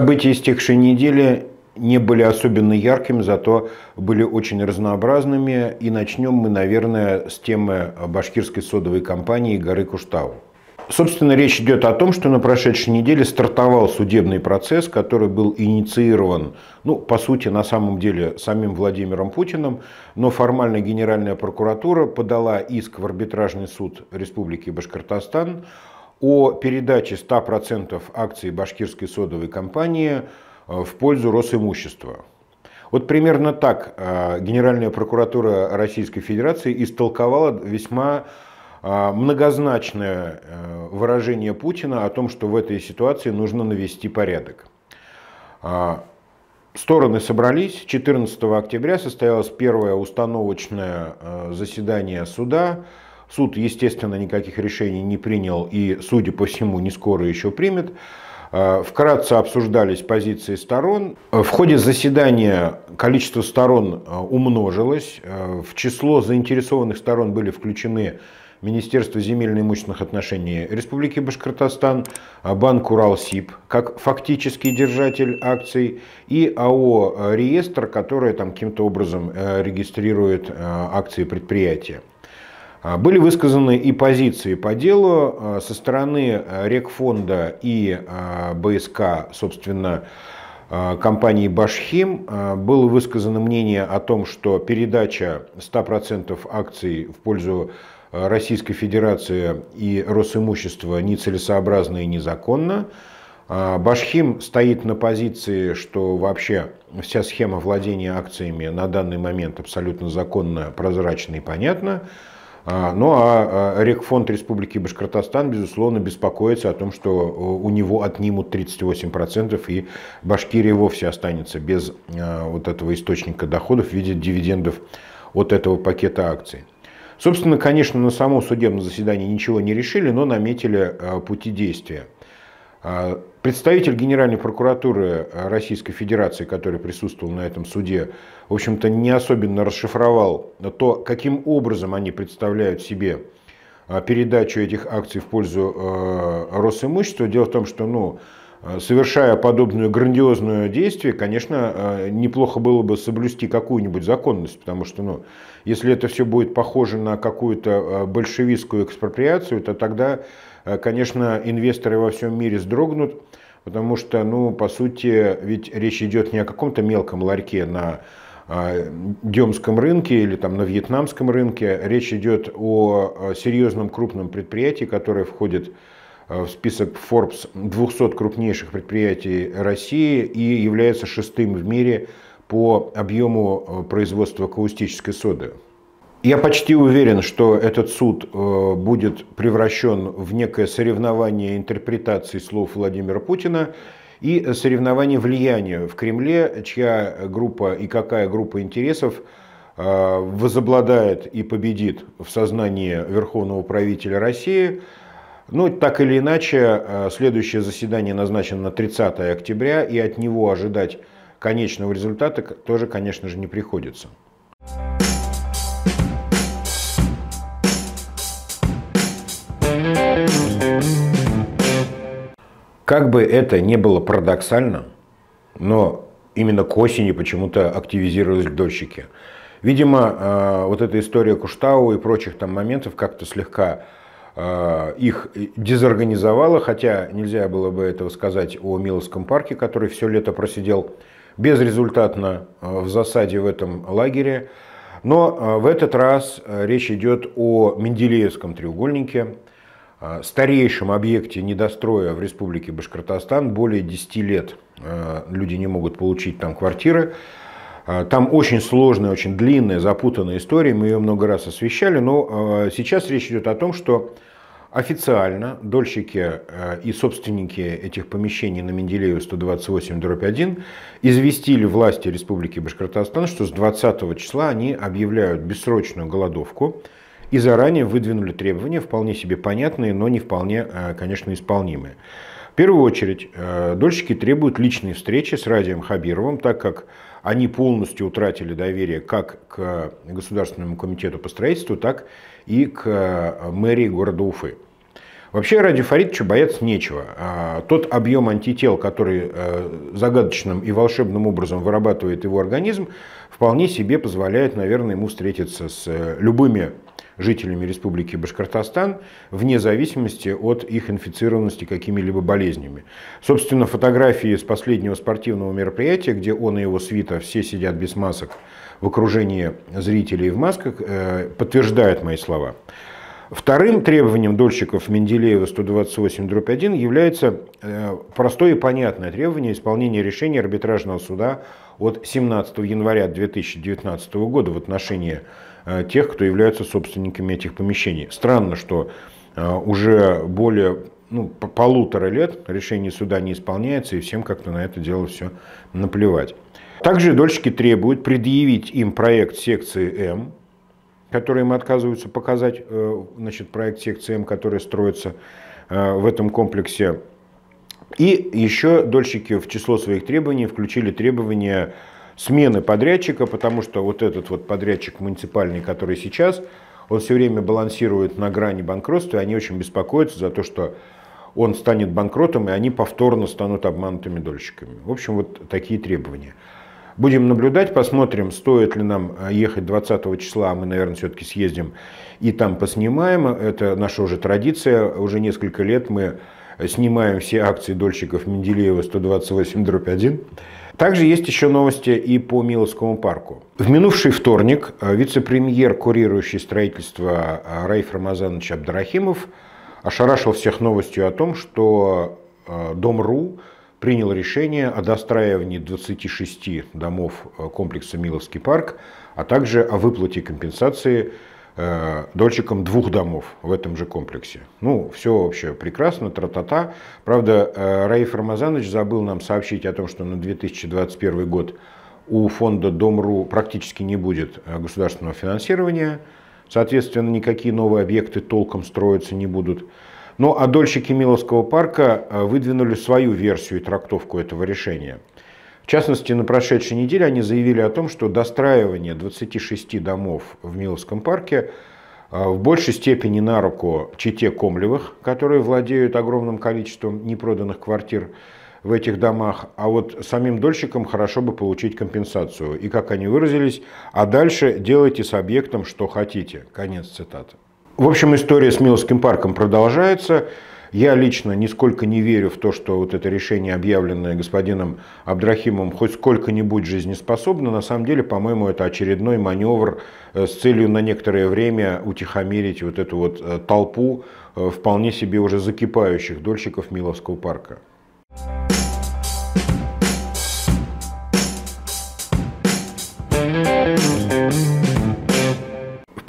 События истекшей недели не были особенно яркими, зато были очень разнообразными. И начнем мы, наверное, с темы башкирской содовой компании горы Куштау. Собственно, речь идет о том, что на прошедшей неделе стартовал судебный процесс, который был инициирован, ну, по сути, на самом деле, самим Владимиром Путиным, но формально Генеральная прокуратура подала иск в арбитражный суд Республики Башкортостан о передаче 100% акций башкирской содовой компании э, в пользу Росимущества. Вот примерно так э, Генеральная прокуратура Российской Федерации истолковала весьма э, многозначное выражение Путина о том, что в этой ситуации нужно навести порядок. Стороны собрались. 14 октября состоялось первое установочное заседание суда. Суд, естественно, никаких решений не принял и, судя по всему, не скоро еще примет. Э, вкратце обсуждались позиции сторон. Э, в ходе заседания количество сторон э, умножилось. В число заинтересованных сторон были включены Министерство земельно-имущественных отношений Республики Башкортостан, Банк Уралсиб как фактический держатель акций и АО «Реестр», которая там каким-то образом регистрирует акции предприятия. А, были высказаны и позиции по делу а, со стороны а, Рекфонда и БСК, собственно, компании «Башхим» было высказано мнение о том, что передача 100% акций в пользу Российской Федерации и Росимущества нецелесообразна и незаконна. Башхим стоит на позиции, что вообще вся схема владения акциями на данный момент абсолютно законна, прозрачна и понятна. А, ну а, а Рекфонд Республики Башкортостан, безусловно, беспокоится о том, что э, у него отнимут 38% и Башкирия вовсе останется без э, вот этого источника доходов в виде дивидендов от этого пакета акций. Собственно, конечно, на самом судебном заседании ничего не решили, но наметили э, пути действия – а представитель Генеральной прокуратуры э, Российской Федерации, который присутствовал на этом суде, в общем-то не особенно расшифровал то, каким образом они представляют себе а, передачу этих акций в пользу э, Росимущества. Дело в том, что ну, э, совершая подобную грандиозное действие, конечно, неплохо было бы соблюсти какую-нибудь законность, потому что, ну, если это все будет похоже на какую-то большевистскую экспроприацию, то тогда а, конечно, инвесторы во всем мире сдрогнут, потому что, ну, по сути, ведь речь идет не о каком-то мелком ларьке на а, демском рынке или там на вьетнамском рынке. Речь идет о а, серьезном крупном предприятии, которое входит в список Forbes 200 крупнейших предприятий России и является шестым в мире по объему производства каустической соды. Я почти уверен, что этот суд э, будет превращен в некое соревнование интерпретации слов Владимира Путина и соревнование влияния в Кремле, чья группа и какая группа интересов э, возобладает и победит в сознании верховного правителя России. Ну, так или иначе, э, следующее заседание назначено на 30 октября, и от него ожидать конечного результата тоже, конечно же, не приходится. Как бы это ни было парадоксально, но именно к осени почему-то активизировались дольщики. Видимо, э, вот эта история Куштау и прочих там моментов как-то слегка э, их дезорганизовала, хотя нельзя было бы этого сказать о Миловском парке, который все лето просидел безрезультатно э, в засаде в этом лагере. Но в этот раз речь идет о Менделеевском треугольнике, старейшем объекте недостроя в республике Башкортостан более 10 лет э, люди не могут получить там квартиры. Э, там очень сложная, очень длинная, запутанная история, мы ее много раз освещали, но э, сейчас речь идет о том, что официально дольщики и собственники этих помещений на Менделеева 128-1 известили власти Республики Башкортостан, что с 20 числа они объявляют бессрочную голодовку – и заранее выдвинули требования, вполне себе понятные, но не вполне, э, конечно, исполнимые. В первую очередь, э, дольщики требуют личной встречи с Радием Хабировым, так как они полностью утратили доверие как к Государственному комитету по строительству, так и к э, мэрии города Уфы. Вообще Ради Фаридовичу бояться нечего. А, тот объем антител, который загадочным и волшебным образом вырабатывает его организм, вполне себе позволяет, наверное, ему встретиться с любыми жителями Республики Башкортостан, вне зависимости от их инфицированности какими-либо болезнями. Собственно, фотографии с последнего спортивного мероприятия, где он и его свита все сидят без масок в окружении зрителей в масках, э, подтверждают мои слова. Вторым требованием дольщиков Менделеева 128-1 является э, простое и понятное требование исполнения решения арбитражного суда от 17 января 2019 года в отношении э, тех, кто являются собственниками этих помещений. Странно, что э, уже более ну, полутора лет решение суда не исполняется, и всем как-то на это дело все наплевать. Также дольщики требуют предъявить им проект секции М, который им отказываются показать, э, значит, проект секции М, который строится в этом комплексе и еще дольщики в число своих требований включили требования смены подрядчика, потому что вот этот вот подрядчик муниципальный, который сейчас, он все время балансирует на грани банкротства, и они очень беспокоятся за то, что он станет банкротом, и они повторно станут обманутыми дольщиками. В общем, вот такие требования. Будем наблюдать, посмотрим, стоит ли нам э, ехать 20 числа, а мы, наверное, все-таки съездим и там поснимаем. Это наша уже традиция, уже несколько лет мы снимаем все акции дольщиков Менделеева 128 дробь 1. Также есть еще новости и по Миловскому парку. В минувший вторник э, вице-премьер, курирующий строительство э, Раиф Рамазанович Абдрахимов ошарашил всех новостью о том, что э, Дом.ру принял решение о достраивании 26 домов комплекса Миловский парк, а также о выплате компенсации Э, дольщиком двух домов в этом же комплексе. Ну, все вообще прекрасно, тра-та-та. Правда, э, Раиф Рамазанович забыл нам сообщить о том, что на 2021 год у фонда Дом.ру практически не будет э, государственного финансирования. Соответственно, никакие новые объекты толком строиться не будут. Но ну, а дольщики Миловского парка выдвинули свою версию и трактовку этого решения – частности, на прошедшей неделе они заявили о том, что достраивание 26 домов в Миловском парке а, в большей степени на руку чите Комлевых, которые владеют огромным количеством непроданных квартир в этих домах, а вот самим дольщикам хорошо бы получить компенсацию. И как они выразились, а дальше делайте с объектом, что хотите. Конец цитаты. В общем, история с Миловским парком продолжается. Я лично нисколько не верю в то, что вот это решение, объявленное господином Абдрахимом, хоть сколько-нибудь жизнеспособно. На самом деле, по-моему, это очередной маневр э, с целью на некоторое время утихомирить вот эту вот э, толпу э, вполне себе уже закипающих дольщиков Миловского парка. Thank you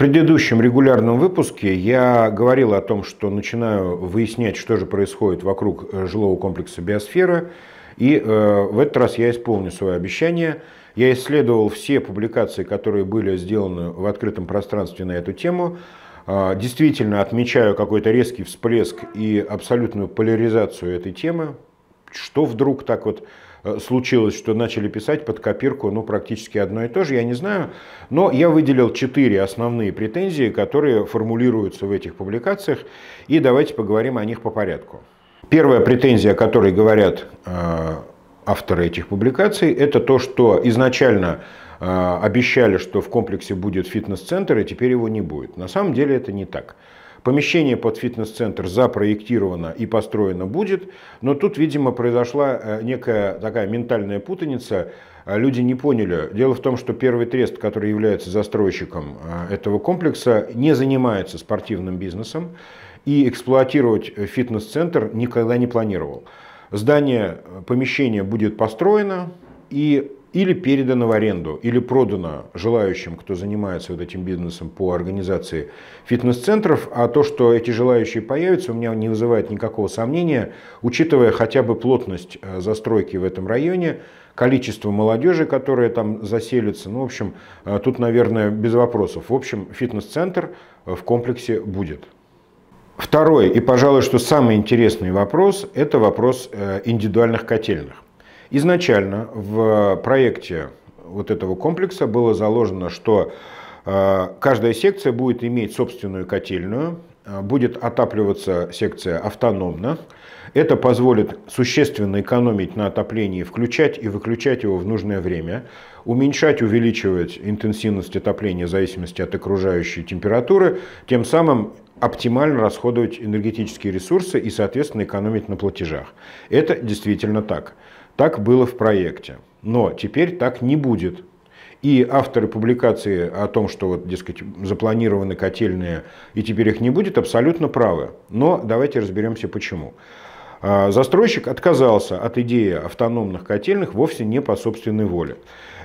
предыдущем регулярном выпуске я говорил о том, что начинаю выяснять, что же происходит вокруг э, жилого комплекса «Биосфера». И э, в этот раз я исполню свое обещание. Я исследовал все публикации, которые были сделаны в открытом пространстве на эту тему. Э, действительно отмечаю какой-то резкий всплеск и абсолютную поляризацию этой темы. Что вдруг так вот Э, случилось, что начали писать под копирку ну, практически одно и то же, я не знаю. Но я выделил четыре основные претензии, которые формулируются в этих публикациях, и давайте поговорим о них по порядку. Первая претензия, о которой говорят э, авторы этих публикаций, это то, что изначально э, обещали, что в комплексе будет фитнес-центр, и теперь его не будет. На самом деле это не так. Помещение под фитнес-центр запроектировано и построено будет, но тут, видимо, произошла э, некая такая ментальная путаница, а, люди не поняли. Дело в том, что первый трест, который является застройщиком э, этого комплекса, не занимается спортивным бизнесом и эксплуатировать э, фитнес-центр никогда не планировал. Здание, помещение будет построено, и или передано в аренду, или продано желающим, кто занимается вот этим бизнесом по организации фитнес-центров. А то, что эти желающие появятся, у меня не вызывает никакого сомнения, учитывая хотя бы плотность э, застройки в этом районе, количество молодежи, которая там заселится. Ну, в общем, э, тут, наверное, без вопросов. В общем, фитнес-центр э, в комплексе будет. Второй и, пожалуй, что самый интересный вопрос – это вопрос индивидуальных котельных. Изначально в проекте вот этого комплекса было заложено, что э, каждая секция будет иметь собственную котельную, э, будет отапливаться секция автономно. Это позволит существенно экономить на отоплении, включать и выключать его в нужное время, уменьшать, увеличивать интенсивность отопления в зависимости от окружающей температуры, тем самым оптимально расходовать энергетические ресурсы и, соответственно, экономить на платежах. Это действительно так. Так было в проекте. Но теперь так не будет. И авторы публикации о том, что вот, дескать, запланированы котельные и теперь их не будет, абсолютно правы. Но давайте разберемся почему. А, застройщик отказался от идеи автономных котельных вовсе не по собственной воле.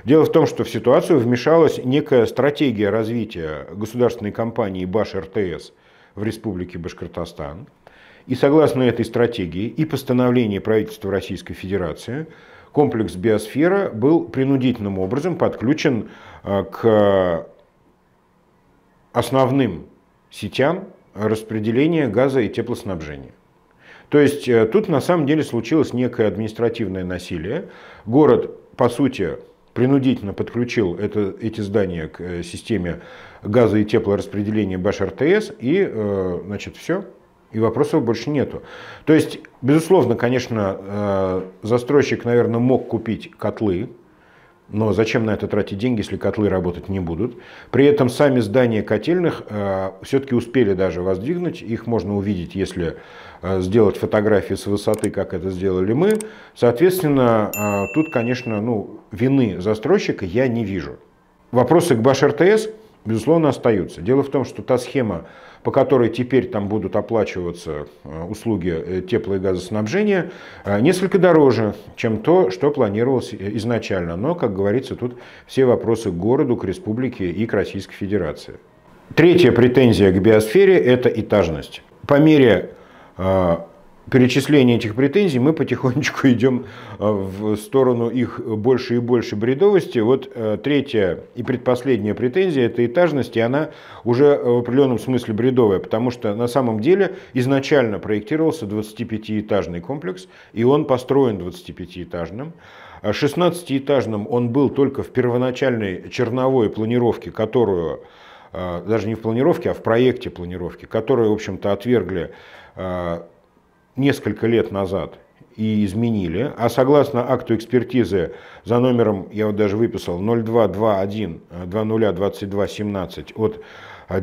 Дело в том, что в ситуацию вмешалась некая стратегия развития государственной компании Баш РТС в Республике Башкортостан. И согласно этой стратегии и постановлению правительства Российской Федерации, комплекс «Биосфера» был принудительным образом подключен а, к основным сетям распределения газа и теплоснабжения. То есть э, тут на самом деле случилось некое административное насилие. Город, по сути, принудительно подключил это, эти здания к э, системе газа и теплораспределения БашРТС, и э, значит, все, и вопросов больше нету. То есть, безусловно, конечно, э, застройщик, наверное, мог купить котлы, но зачем на это тратить деньги, если котлы работать не будут? При этом сами здания котельных э, все-таки успели даже воздвигнуть. Их можно увидеть, если э, сделать фотографии с высоты, как это сделали мы. Соответственно, э, тут, конечно, ну, вины застройщика я не вижу. Вопросы к Баш РТС – безусловно, остаются. Дело в том, что та схема, по которой теперь там будут оплачиваться э, услуги э, тепло- и газоснабжения, э, несколько дороже, чем то, что планировалось изначально. Но, как говорится, тут все вопросы к городу, к республике и к Российской Федерации. Третья претензия к биосфере – это этажность. По мере перечисления этих претензий мы потихонечку идем э, в сторону их больше и больше бредовости. Вот э, третья и предпоследняя претензия – это этажность, и она уже э, в определенном смысле бредовая, потому что на самом деле изначально проектировался 25-этажный комплекс, и он построен 25-этажным. 16-этажным он был только в первоначальной черновой планировке, которую даже не в планировке, а в проекте планировки, которую, в общем-то, отвергли несколько лет назад и изменили, а согласно акту экспертизы за номером, я вот даже выписал, 0221 2022 от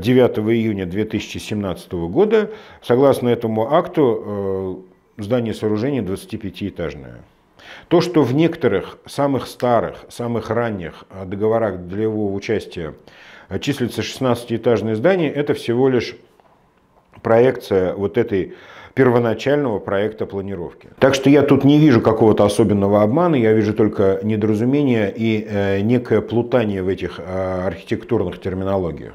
9 э, июня 2017 года, согласно этому акту, э, здание сооружения 25-этажное. То, что в некоторых самых старых, самых ранних э, договорах долевого участия числится 16-этажное здание, это всего лишь проекция вот этой первоначального проекта планировки. Так что я тут не вижу какого-то особенного обмана, я вижу только недоразумение и э, некое плутание в этих э, архитектурных терминологиях.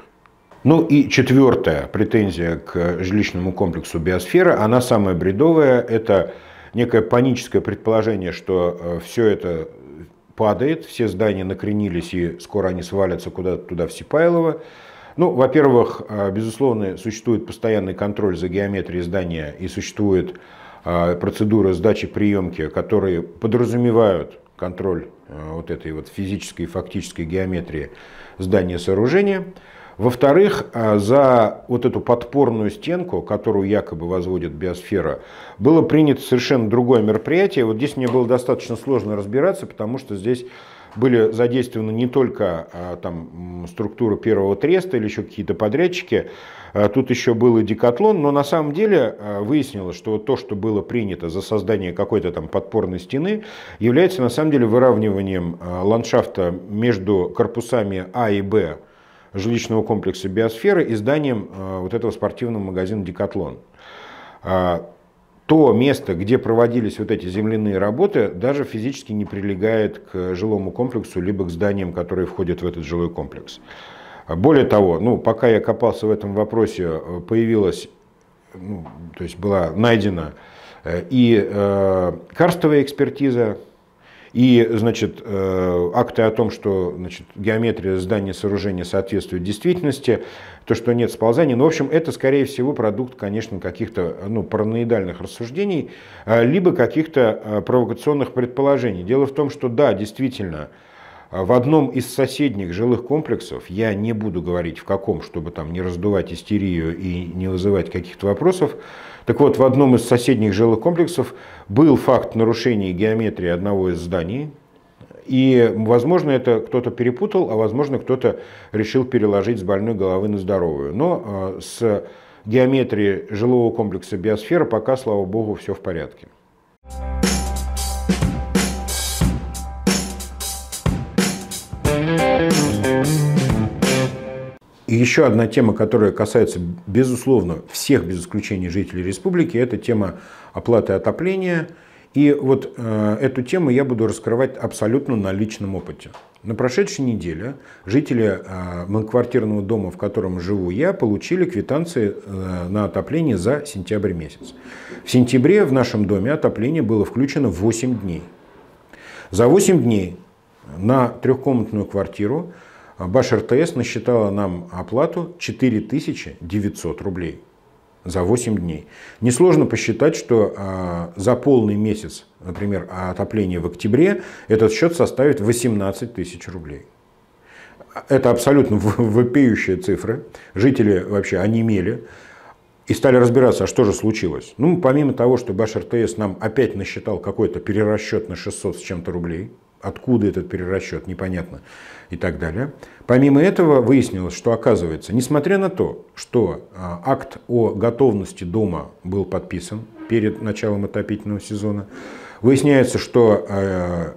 Ну и четвертая претензия к жилищному комплексу биосфера, она самая бредовая, это некое паническое предположение, что э, все это падает, все здания накренились и скоро они свалятся куда-то туда в Сипайлово. Ну, во-первых, э, безусловно, существует постоянный контроль за геометрией здания и существует э, процедуры сдачи приемки, которые подразумевают контроль э, вот этой вот физической и фактической геометрии здания сооружения. Во-вторых, за вот эту подпорную стенку, которую якобы возводит биосфера, было принято совершенно другое мероприятие. Вот здесь мне было достаточно сложно разбираться, потому что здесь были задействованы не только а, там, структура первого треста или еще какие-то подрядчики, а, тут еще был и декатлон, но на самом деле а, выяснилось, что то, что было принято за создание какой-то там подпорной стены, является на самом деле выравниванием ландшафта между корпусами А и Б жилищного комплекса Биосфера и зданием вот этого спортивного магазина «Декатлон» то место, где проводились вот эти земляные работы, даже физически не прилегает к жилому комплексу, либо к зданиям, которые входят в этот жилой комплекс. Более того, ну, пока я копался в этом вопросе, э, появилась, ну, то есть была найдена э, и э, карстовая экспертиза, и, значит, э, акты о том, что значит, геометрия здания сооружения соответствует действительности, то, что нет сползания. Ну, в общем, это, скорее всего, продукт, конечно, каких-то ну, параноидальных рассуждений, э, либо каких-то э, провокационных предположений. Дело в том, что да, действительно, а в одном из соседних жилых комплексов, я не буду говорить в каком, чтобы там не раздувать истерию и не вызывать каких-то вопросов, так вот, в одном из соседних жилых комплексов был факт нарушения геометрии одного из зданий, и, возможно, это кто-то перепутал, а, возможно, кто-то решил переложить с больной головы на здоровую. Но а, с геометрией жилого комплекса «Биосфера» пока, слава богу, все в порядке. И еще одна тема, которая касается, безусловно, всех без исключения жителей республики, это тема оплаты отопления. И вот э, эту тему я буду раскрывать абсолютно на личном опыте. На прошедшей неделе жители э, многоквартирного дома, в котором живу я, получили квитанции э, на отопление за сентябрь месяц. В сентябре в нашем доме отопление было включено 8 дней. За 8 дней на трехкомнатную квартиру а Баш РТС насчитала нам оплату 4900 рублей за 8 дней. Несложно посчитать, что э, за полный месяц, например, отопления в октябре, этот счет составит 18 тысяч рублей. Это абсолютно вопиющие цифры. Жители вообще онемели и стали разбираться, а что же случилось. Ну, помимо того, что Баш РТС нам опять насчитал какой-то перерасчет на 600 с чем-то рублей – Откуда этот перерасчет, непонятно и так далее. Помимо этого выяснилось, что оказывается, несмотря на то, что а, акт о готовности дома был подписан перед началом отопительного сезона, выясняется, что э,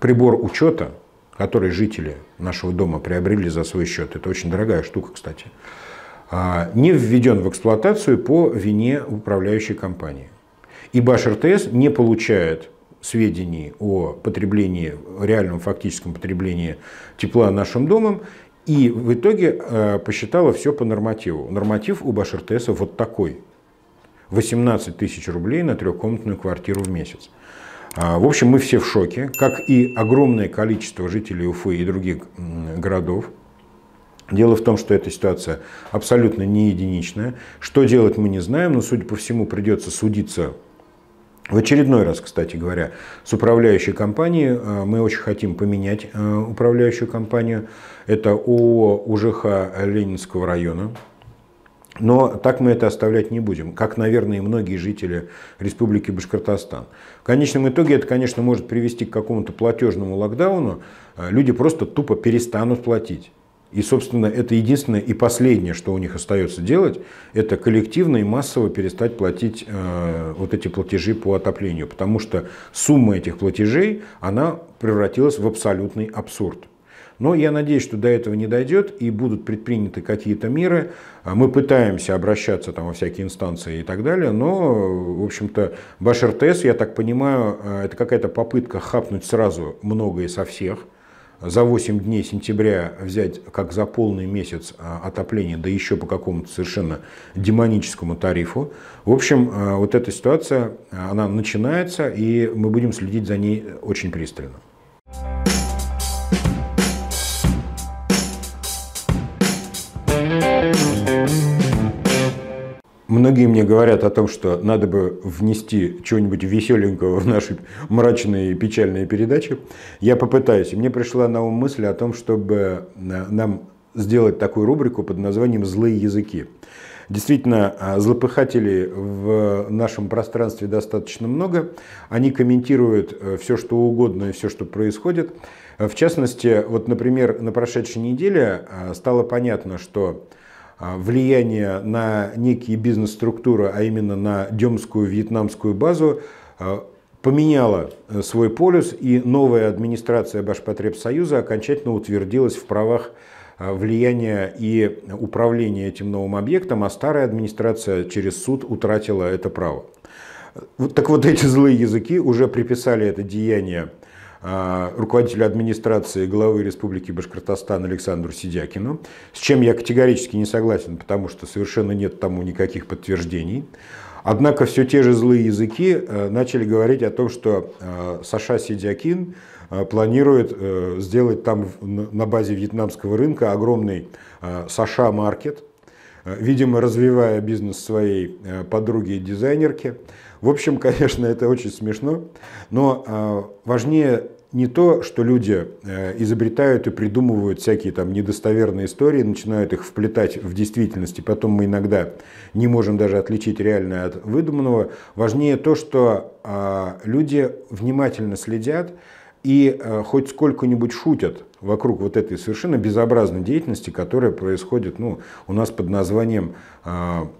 прибор учета, который жители нашего дома приобрели за свой счет, это очень дорогая штука, кстати, а, не введен в эксплуатацию по вине управляющей компании. И Баш РТС не получает сведений о потреблении, реальном фактическом потреблении тепла нашим домом, и в итоге э, посчитала все по нормативу. Норматив у Башертеса вот такой. 18 тысяч рублей на трехкомнатную квартиру в месяц. А, в общем, мы все в шоке, как и огромное количество жителей Уфы и других городов. Дело в том, что эта ситуация абсолютно не единичная. Что делать мы не знаем, но, судя по всему, придется судиться в очередной раз, кстати говоря, с управляющей компанией э, мы очень хотим поменять э, управляющую компанию. Это ООО УЖХ Ленинского района. Но так мы это оставлять не будем, как, наверное, и многие жители Республики Башкортостан. В конечном итоге это, конечно, может привести к какому-то платежному локдауну. Э, люди просто тупо перестанут платить. И, собственно, это единственное и последнее, что у них остается делать, это коллективно и массово перестать платить э, вот эти платежи по отоплению, потому что сумма этих платежей, она превратилась в абсолютный абсурд. Но я надеюсь, что до этого не дойдет и будут предприняты какие-то меры. А мы пытаемся обращаться там во всякие инстанции и так далее, но, в общем-то, Башир ТС, я так понимаю, э, это какая-то попытка хапнуть сразу многое со всех – за 8 дней сентября взять как за полный месяц а, отопления да еще по какому-то совершенно демоническому тарифу. В общем, а, вот эта ситуация, а, она начинается, и мы будем следить за ней очень пристально. Многие мне говорят о том, что надо бы внести чего-нибудь веселенького в наши мрачные и печальные передачи. Я попытаюсь. Мне пришла на ум мысль о том, чтобы э, нам сделать такую рубрику под названием «Злые языки». Действительно, э, злопыхателей в нашем пространстве достаточно много. Они комментируют э, все, что угодно и все, что происходит. В частности, вот, например, на прошедшей неделе стало понятно, что а, влияние на некие бизнес-структуры, а именно на демскую вьетнамскую базу, а, поменяла э, свой полюс, и новая администрация Башпотребсоюза окончательно утвердилась в правах а, влияния и управления этим новым объектом, а старая администрация через суд утратила это право. Так вот эти злые языки уже приписали это деяние Э, руководителю администрации главы Республики Башкортостан Александру Сидякину, с чем я категорически не согласен, потому что совершенно нет тому никаких подтверждений. Однако все те же злые языки э, начали говорить о том, что э, Саша Сидякин планирует сделать там на базе вьетнамского рынка огромный Саша-маркет, видимо, развивая бизнес своей подруги и дизайнерки. В общем, конечно, это очень смешно, но а, важнее не то, что люди э, изобретают и придумывают всякие там недостоверные истории, начинают их вплетать в действительность, и потом мы иногда не можем даже отличить реальное от выдуманного. Важнее то, что а, люди внимательно следят и э, хоть сколько-нибудь шутят вокруг вот этой совершенно безобразной деятельности, которая происходит ну, у нас под названием э,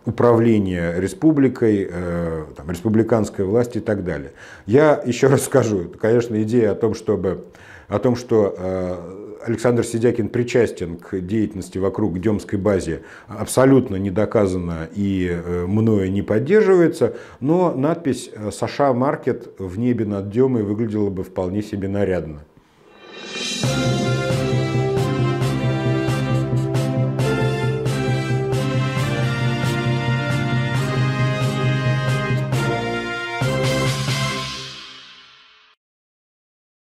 управление республикой, э, там, республиканской власти и так далее. Я еще раз скажу, конечно, идея о том, чтобы, о том что э, Александр Сидякин причастен к деятельности вокруг Демской базы, абсолютно не доказано и э, мною не поддерживается, но надпись «Саша Маркет в небе над Демой» выглядела бы вполне себе нарядно. Thank you.